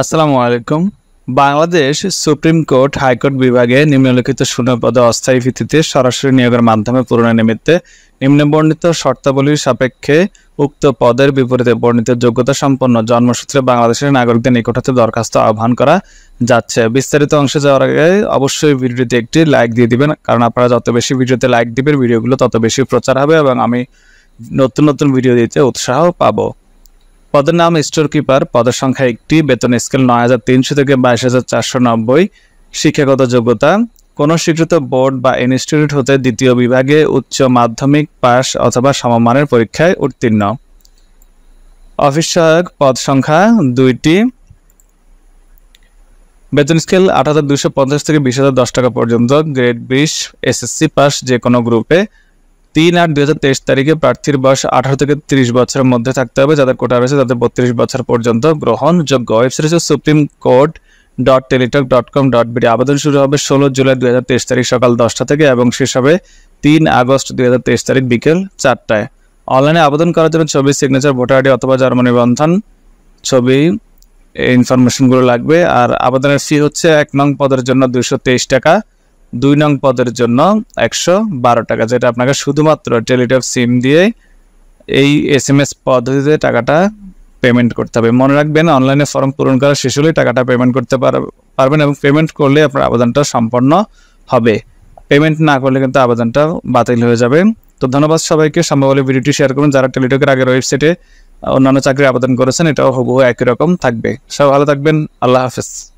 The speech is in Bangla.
আসসালামু আলাইকুম বাংলাদেশ সুপ্রিম কোর্ট হাইকোর্ট বিভাগে নিম্নলিখিত শূন্যপদে অস্থায়ী ভিত্তিতে সরাসরি নিয়োগের মাধ্যমে পূরণের নিমিত্তে নিম্নবর্ণিত শর্তাবলীর সাপেক্ষে উক্ত পদের বিপরীতে বর্ণিত যোগ্যতা সম্পন্ন জন্মসূত্রে বাংলাদেশের নাগরিকদের নিকট হতে দরখাস্ত আহ্বান করা যাচ্ছে বিস্তারিত অংশে যাওয়ার আগে অবশ্যই ভিডিওতে একটি লাইক দিয়ে দিবেন কারণ আপনারা যত বেশি ভিডিওতে লাইক দিবেন ভিডিওগুলো তত বেশি প্রচার হবে এবং আমি নতুন নতুন ভিডিও দিতে উৎসাহ পাবো পদের নাম স্টোর কিপার পদের সংখ্যা একটি বেতন স্কেল নয় হাজার তিনশো থেকে বাইশ হাজার চারশো নব্বই শিক্ষাগত যোগ্যতা কোনো স্বীকৃত বোর্ড বা ইনস্টিটিউট হতে দ্বিতীয় বিভাগে উচ্চ মাধ্যমিক পাস অথবা সমমানের পরীক্ষায় উত্তীর্ণ অফিস সহায়ক পদ সংখ্যা দুইটি বেতন স্কেল আট হাজার দুশো পঞ্চাশ থেকে বিশ হাজার দশ টাকা পর্যন্ত গ্রেড বিশ এসএসসি পাস যে কোনো গ্রুপে তিন আট দুই হাজার তেইশ তারিখে প্রার্থীর বয়স আঠারো থেকে তিরিশ বছরের মধ্যে থাকতে হবে যাদের কোটা রয়েছে তাদের বত্রিশ বছর পর্যন্ত গ্রহণযোগ্য ওয়েবসাইট হচ্ছে supreme court dot Teletalk dot com dot BD আবেদন শুরু হবে ষোলো জুলাই দুই হাজার তেইশ তারিখ সকাল দশটা থেকে এবং শেষ হবে তিন আগস্ট দুই হাজার তেইশ তারিখ বিকেল চারটায় অনলাইনে আবেদন করার জন্য ছবি সিগনেচার ভোটার আইডি অথবা জার্মানি নিবন্ধন ছবি ইনফরমেশনগুলো লাগবে আর আবেদনের ফি হচ্ছে এক নং পদের জন্য দুশো টাকা দুই নং পদের জন্য একশো বারো টাকা যেটা আপনাকে শুধুমাত্র টেলিটক সিম দিয়ে এই এস এম এস পদ্ধতিতে টাকাটা পেমেন্ট করতে হবে মনে রাখবেন অনলাইনে ফর্ম পূরণ করা শেষ হলেই টাকাটা পেমেন্ট করতে পারবেন এবং পেমেন্ট করলে আপনার আবেদনটা সম্পন্ন হবে পেমেন্ট না করলে কিন্তু আবেদনটা বাতিল হয়ে যাবে তো ধন্যবাদ সবাইকে সম্ভব হলে ভিডিওটি শেয়ার করুন যারা টেলিটকের আগের ওয়েবসাইটে অন্যান্য চাকরির আবেদন করেছেন এটাও হবু একই রকম থাকবে সব ভালো থাকবেন আল্লাহ হাফেজ